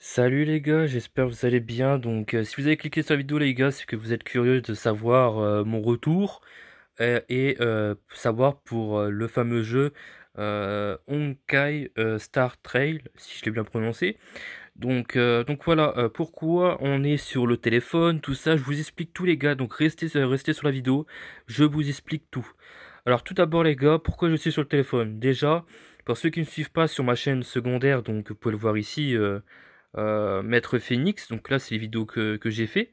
Salut les gars, j'espère que vous allez bien. Donc euh, si vous avez cliqué sur la vidéo les gars, c'est que vous êtes curieux de savoir euh, mon retour euh, et savoir pour le fameux jeu Honkai Star Trail, si je l'ai bien prononcé. Donc, donc voilà, pourquoi on est sur le téléphone, tout ça, je vous explique tout les gars, donc restez, restez sur la vidéo, je vous explique tout. Alors tout d'abord les gars, pourquoi je suis sur le téléphone Déjà, pour ceux qui ne suivent pas sur ma chaîne secondaire, donc vous pouvez le voir ici, euh, Maître Phoenix. Donc là, c'est les vidéos que, j'ai fait.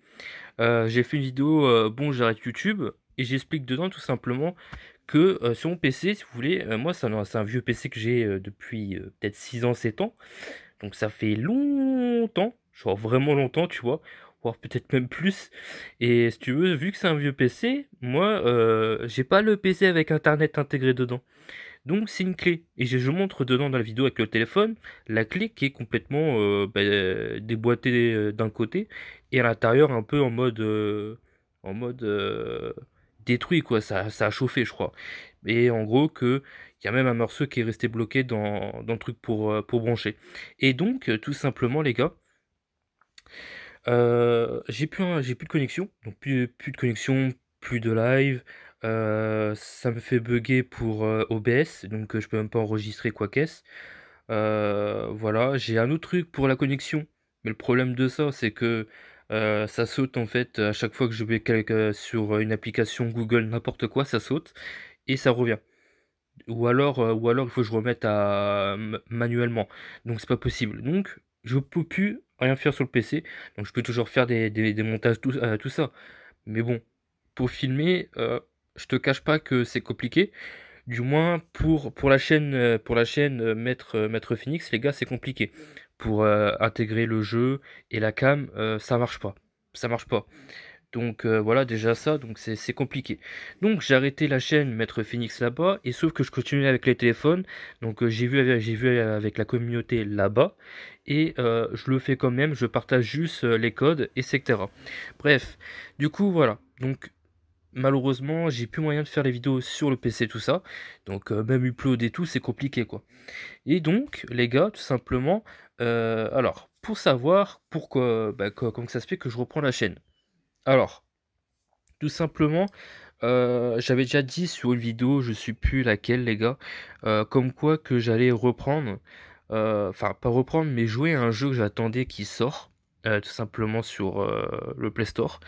Euh, j'ai fait une vidéo, euh, bon, j'arrête YouTube, et j'explique dedans tout simplement que sur mon PC, si vous voulez, moi c'est un, vieux PC que j'ai depuis peut-être 6 ans, 7 ans. Donc ça fait longtemps, genre vraiment longtemps, tu vois, voire peut-être même plus. Et si tu veux, vu que c'est un vieux PC, moi j'ai pas le PC avec internet intégré dedans. Donc c'est une clé. Et je, montre dedans dans la vidéo avec le téléphone la clé qui est complètement euh, bah, déboîtée euh, d'un côté et à l'intérieur un peu en mode euh, en mode détruit quoi. Ça, ça, a chauffé je crois. Et en gros que il y a même un morceau qui est resté bloqué dans, le truc pour, pour brancher. Et donc tout simplement les gars. j'ai plus, plus de connexion, donc plus de connexion, plus de live, euh, ça me fait bugger pour euh, OBS, donc euh, je peux même pas enregistrer quoi que ce voilà, j'ai un autre truc pour la connexion, mais le problème de ça, c'est que ça saute en fait à chaque fois que je vais sur une application Google, n'importe quoi, ça saute et ça revient. Ou alors, ou alors il faut que je remette à manuellement, donc c'est pas possible. Donc je peux plus rien faire sur le PC, donc je peux toujours faire des, montages, tout, ça. Mais bon, pour filmer, je te cache pas que c'est compliqué. Du moins pour, pour la chaîne euh, pour la chaîne euh, Maître, euh, Maître Phoenix, les gars, c'est compliqué. Pour intégrer le jeu et la cam, ça ça marche pas. Ça marche pas. Donc voilà déjà ça, donc c'est compliqué. Donc j'ai arrêté la chaîne Maître Phoenix là-bas, et sauf que je continue avec les téléphones, donc j'ai vu, vu, avec la communauté là-bas, et je le fais quand même, je partage juste les codes, etc. Bref, du coup voilà, donc malheureusement, j'ai plus moyen de faire les vidéos sur le PC, tout ça. Donc, euh, même upload et tout, c'est compliqué, quoi. Et donc, les gars, tout simplement, euh, alors, pour savoir pourquoi, bah, comment ça se fait que je reprends la chaîne. Alors, tout simplement, euh, j'avais déjà dit sur une vidéo, je sais plus laquelle, les gars, comme quoi que j'allais reprendre, enfin, pas reprendre, mais jouer à un jeu que j'attendais qui sort. tout simplement sur le Play Store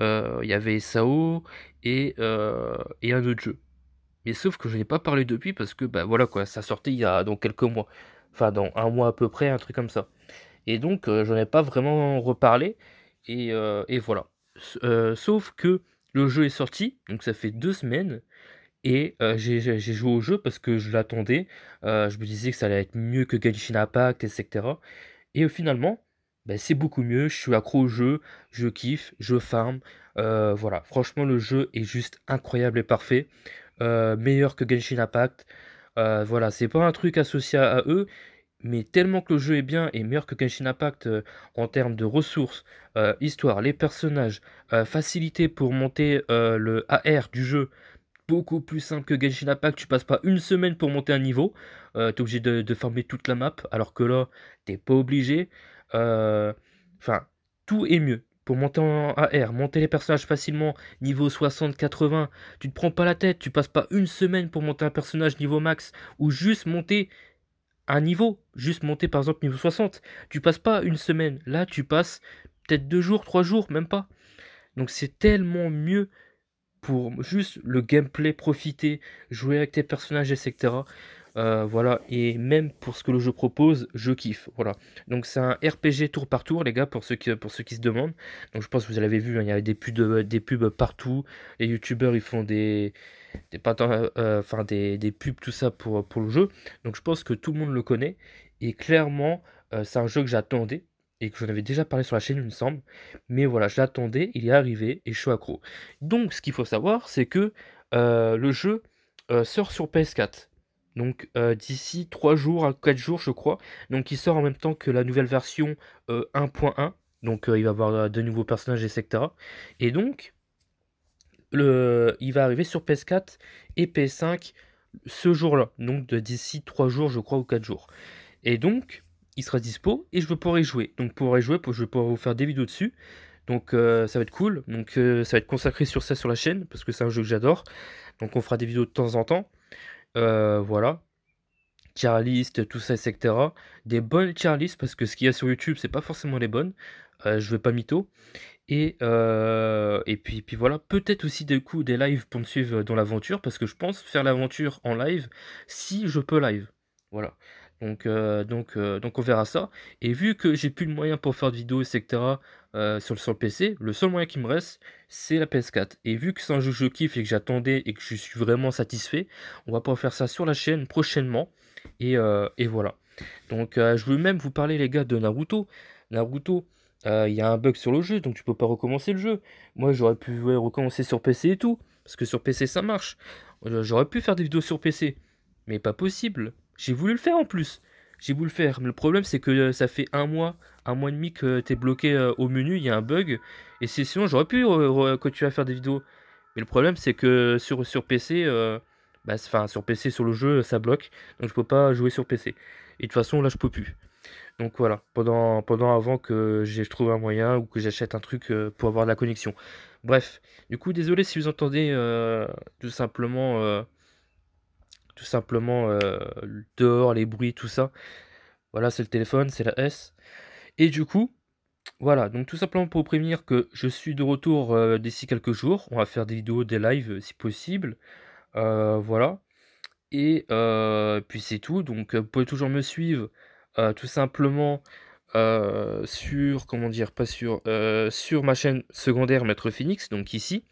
euh, il y avait SAO et, euh, et un autre jeu. Mais sauf que je n'ai pas parlé depuis parce que bah voilà quoi, ça sortait il y a donc quelques mois. Enfin dans un mois à peu près, un truc comme ça. Et donc je euh, je n'ai pas vraiment reparlé. Et, et voilà. sauf que le jeu est sorti, donc ça fait deux semaines. Et j'ai joué au jeu parce que je l'attendais. je me disais que ça allait être mieux que Genshin Impact, etc. Et finalement, ben, c'est beaucoup mieux. Je suis accro au jeu, je kiffe, je farm. Euh, voilà, franchement, le jeu est juste incroyable et parfait. Euh, meilleur que Genshin Impact. Euh, voilà, c'est pas un truc associé à eux, mais tellement que le jeu est bien et meilleur que Genshin Impact en termes de ressources, histoire, les personnages, facilité pour monter le AR du jeu. Beaucoup plus simple que Genshin Impact, tu passes pas une semaine pour monter un niveau, t'es obligé de, de, toute la map, alors que là, t'es pas obligé. Euh, enfin, tout est mieux. Pour monter en AR, monter les personnages facilement niveau 60-80, tu te prends pas la tête, tu passes pas une semaine pour monter un personnage niveau max, ou juste monter un niveau, juste monter par exemple niveau 60. Tu passes pas une semaine, là tu passes peut-être deux jours, trois jours, même pas. Donc c'est tellement mieux pour juste le gameplay, profiter, jouer avec tes personnages, etc. Euh, voilà, et même pour ce que le jeu propose, je kiffe. Voilà. Donc c'est un RPG tour par tour, les gars, pour ceux qui, pour ceux qui se demandent. Donc je pense que vous avez vu, hein, il y avait des pubs, des pubs partout. Les youtubeurs, ils font euh, des, des, pubs, tout ça pour, pour le jeu. Donc je pense que tout le monde le connaît. Et clairement, euh, c'est un jeu que j'attendais et que j'en avais déjà parlé sur la chaîne, il me semble. Mais voilà, j'attendais, il est arrivé et je suis accro. Donc ce qu'il faut savoir, c'est que le jeu sort sur PS4. Donc euh, d'ici 3 jours à 4 jours je crois. Donc il sort en même temps que la nouvelle version 1.1. Euh, donc euh, il va avoir de nouveaux personnages, etc. Et donc le, il va arriver sur PS4 et PS5 ce jour-là. Donc d'ici 3 jours je crois ou 4 jours. Et donc il sera dispo et je vais pouvoir y jouer. Donc pour y jouer, je vais pouvoir vous faire des vidéos dessus. Donc ça va être cool. Donc ça va être consacré sur ça sur la chaîne parce que c'est un jeu que j'adore. Donc on fera des vidéos de temps en temps. Euh, voilà, tier list, tout ça, etc. Des bonnes tier parce que ce qu'il y a sur YouTube, c'est pas forcément les bonnes. Euh, je vais pas mytho. Et, euh, et puis, puis voilà, peut-être aussi des coups des lives pour me suivre dans l'aventure, parce que je pense faire l'aventure en live si je peux live. Voilà. Donc, euh, donc, euh, donc on verra ça. Et vu que j'ai plus de moyens pour faire de vidéos, etc. sur, euh, sur, le PC, le seul moyen qui me reste, c'est la PS4. Et vu que c'est un jeu que je kiffe et que j'attendais et que je suis vraiment satisfait, on va pouvoir faire ça sur la chaîne prochainement. Et, et voilà. Donc je veux même vous parler les gars de Naruto. Naruto, il y a un bug sur le jeu, donc tu peux pas recommencer le jeu. Moi j'aurais pu recommencer sur PC et tout, parce que sur PC ça marche. J'aurais pu faire des vidéos sur PC, mais pas possible. J'ai voulu le faire en plus. J'ai voulu le faire. Mais le problème, c'est que euh, ça fait un mois, un mois et demi que euh, t'es bloqué euh, au menu, il y a un bug. Et sinon, j'aurais pu continuer à faire des vidéos. Mais le problème, c'est que sur, sur PC, bah, sur PC, sur le jeu, ça bloque. Donc, je peux pas jouer sur PC. Et de toute façon, là, je peux plus. Donc voilà, pendant, pendant avant que j'ai trouve un moyen ou que j'achète un truc pour avoir de la connexion. Bref, du coup, désolé si vous entendez tout simplement tout simplement euh, dehors, les bruits, tout ça. Voilà, c'est le téléphone, c'est la S. Et du coup, voilà, donc tout simplement pour prévenir que je suis de retour euh, d'ici quelques jours. On va faire des vidéos, des lives euh, si possible. voilà. Et puis c'est tout. Donc vous pouvez toujours me suivre tout simplement sur, comment dire, pas sur, sur ma chaîne secondaire Maître Phoenix, donc ici.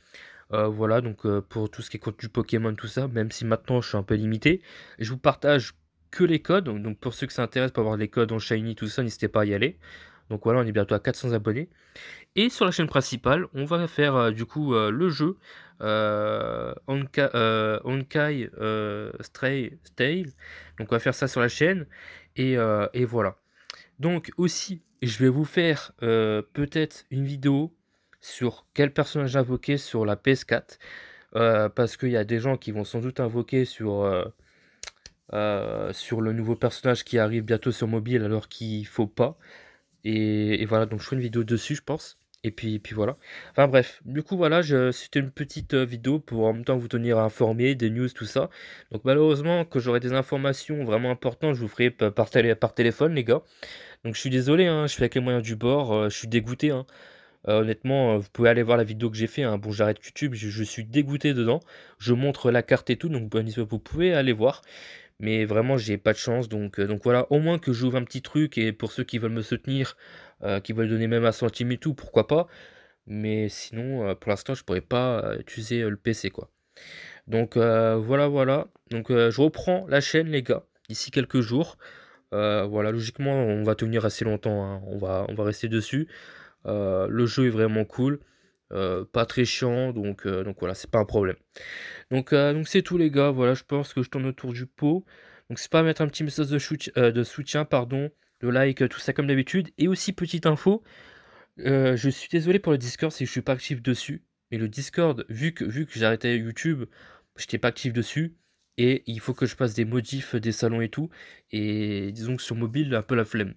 Euh, voilà, donc euh, pour tout ce qui est contenu Pokémon, tout ça, même si maintenant je suis un peu limité, je vous partage que les codes. Donc, pour ceux que ça intéresse, pour avoir les codes en Shiny, tout ça, n'hésitez pas à y aller. Donc voilà, on est bientôt à 400 abonnés. Et sur la chaîne principale, on va faire euh, du coup le jeu Onkai, Onkai Donc on va faire ça sur la chaîne. Et, et voilà. Donc aussi, je vais vous faire peut-être une vidéo sur quel personnage invoquer sur la PS4. Euh, parce qu'il y a des gens qui vont sans doute invoquer sur, euh, euh, sur le nouveau personnage qui arrive bientôt sur mobile alors qu'il faut pas. Et, voilà, donc je ferai une vidéo dessus, je pense. Et puis, puis voilà. Enfin bref, du coup voilà, c'était une petite vidéo pour en même temps vous tenir informé des news, tout ça. Donc malheureusement, que j'aurai des informations vraiment importantes, je vous ferai par, par téléphone les gars. Donc je suis désolé, hein, je suis avec les moyens du bord, je suis dégoûté. Hein. Euh, honnêtement, euh, vous pouvez aller voir la vidéo que j'ai fait. un hein. Bon, j'arrête YouTube, je, suis dégoûté dedans. Je montre la carte et tout, donc vous pouvez aller voir. Mais vraiment, j'ai pas de chance. Donc, euh, donc voilà, au moins que j'ouvre un petit truc. Et pour ceux qui veulent me soutenir, qui veulent donner même un centime et tout, pourquoi pas. Mais sinon, pour l'instant, je pourrais pas utiliser le PC quoi. Donc voilà, voilà. Donc je reprends la chaîne, les gars, d'ici quelques jours. voilà, logiquement, on va tenir assez longtemps. Hein. On, va, on va rester dessus. Euh, le jeu est vraiment cool. Euh, pas très chiant, donc, euh, donc voilà, c'est pas un problème. Donc donc c'est tout les gars, voilà, je pense que je tourne autour du pot. Donc c'est pas mettre un petit message de, soutien, pardon, de like, tout ça comme d'habitude. Et aussi petite info, je suis désolé pour le Discord si je suis pas actif dessus, mais le Discord, vu que vu que j'arrêtais YouTube, j'étais pas actif dessus. Et il faut que je passe des modifs des salons et tout. Et disons que sur mobile, un peu la flemme.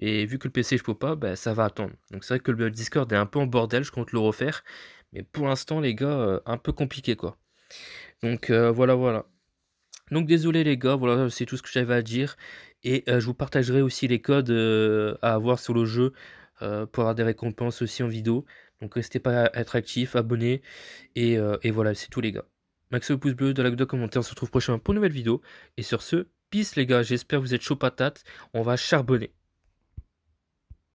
Et vu que le PC je peux pas, bah, ça va attendre. Donc c'est vrai que le Discord est un peu en bordel, je compte le refaire. Mais pour l'instant les gars, euh, un peu compliqué quoi. Donc euh, voilà voilà. Donc désolé les gars, voilà c'est tout ce que j'avais à dire. Et euh, je vous partagerai aussi les codes à avoir sur le jeu pour avoir des récompenses aussi en vidéo. Donc n'hésitez pas à être actif, abonné. Et, voilà, c'est tout les gars. Max le pouce bleu, de la de commentaire. On se retrouve prochainement pour une nouvelle vidéo. Et sur ce, peace les gars, j'espère que vous êtes chaud patate. On va charbonner.